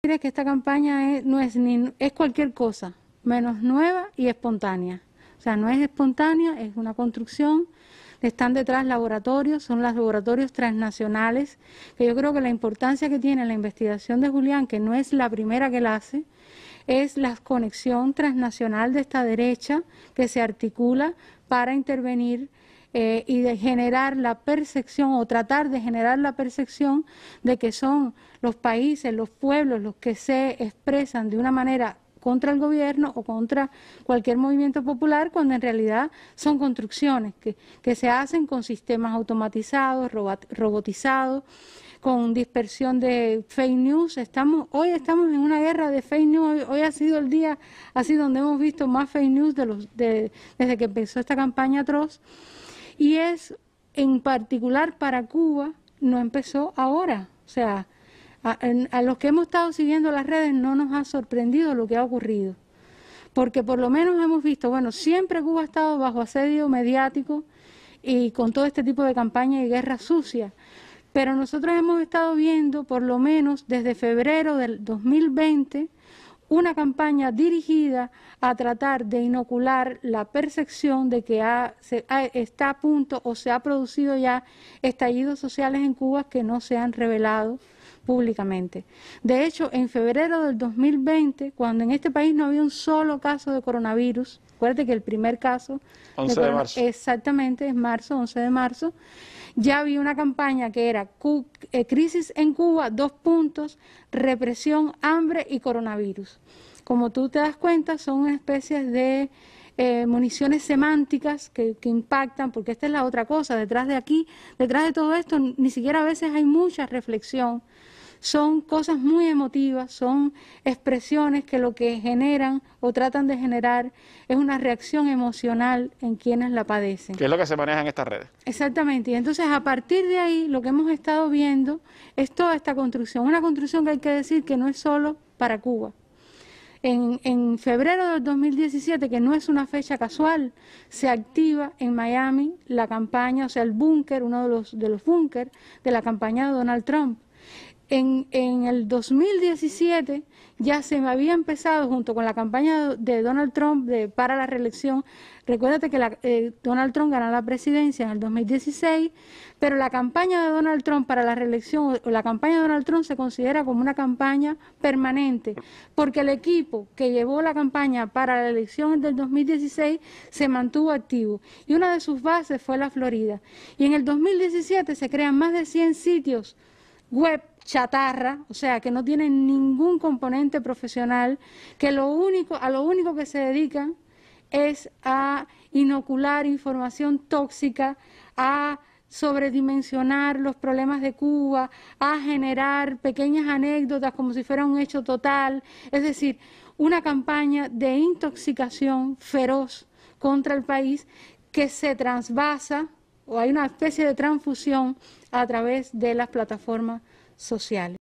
que esta campaña no es, es cualquier cosa, menos nueva y espontánea. O sea, no es espontánea, es una construcción. Están detrás laboratorios, son los laboratorios transnacionales, que yo creo que la importancia que tiene la investigación de Julián, que no es la primera que la hace, es la conexión transnacional de esta derecha que se articula para intervenir eh, y de generar la percepción o tratar de generar la percepción de que son los países, los pueblos los que se expresan de una manera contra el gobierno o contra cualquier movimiento popular, cuando en realidad son construcciones que, se hacen con sistemas automatizados, robotizados, con dispersión de fake news. hoy estamos en una guerra de fake news. Hoy, ha sido el día así donde hemos visto más fake news de desde que empezó esta campaña atroz. Y es en particular para Cuba, no empezó ahora. O sea, a, los que hemos estado siguiendo las redes no nos ha sorprendido lo que ha ocurrido. Porque por lo menos hemos visto, bueno, siempre Cuba ha estado bajo asedio mediático y con todo este tipo de campaña y guerra sucia. Pero nosotros hemos estado viendo, por lo menos desde febrero del 2020, una campaña dirigida a tratar de inocular la percepción de que está a punto o se ha producido ya estallidos sociales en Cuba que no se han revelado públicamente. De hecho, en febrero del 2020, cuando en este país no había un solo caso de coronavirus, acuérdate que el primer caso... 11 de, marzo. Exactamente, es marzo, 11 de marzo. Ya había una campaña que era eh, crisis en Cuba, dos puntos, represión, hambre y coronavirus. Como tú te das cuenta, son especies de eh, municiones semánticas que, que, impactan, porque esta es la otra cosa, detrás de aquí, detrás de todo esto, ni siquiera a veces hay mucha reflexión. Son cosas muy emotivas, son expresiones que lo que generan o tratan de generar es una reacción emocional en quienes la padecen. ¿Qué es lo que se maneja en estas redes. Exactamente, y entonces a partir de ahí lo que hemos estado viendo es toda esta construcción, una construcción que hay que decir que no es solo para Cuba, en, febrero del 2017, que no es una fecha casual, se activa en Miami la campaña, o sea, el búnker, uno de los, de los de la campaña de Donald Trump en, el 2017 ya se había empezado, junto con la campaña de Donald Trump para la reelección, recuérdate que eh, Donald Trump ganó la presidencia en el 2016, pero la campaña de Donald Trump para la reelección, o la campaña de Donald Trump se considera como una campaña permanente, porque el equipo que llevó la campaña para la elección del 2016 se mantuvo activo y una de sus bases fue la Florida. Y en el 2017 se crean más de 100 sitios web chatarra, o sea, que no tienen ningún componente profesional, que lo único, a lo único que se dedican es a inocular información tóxica, a sobredimensionar los problemas de Cuba, a generar pequeñas anécdotas como si fuera un hecho total, es decir, una campaña de intoxicación feroz contra el país que se transbasa o hay una especie de transfusión a través de las plataformas social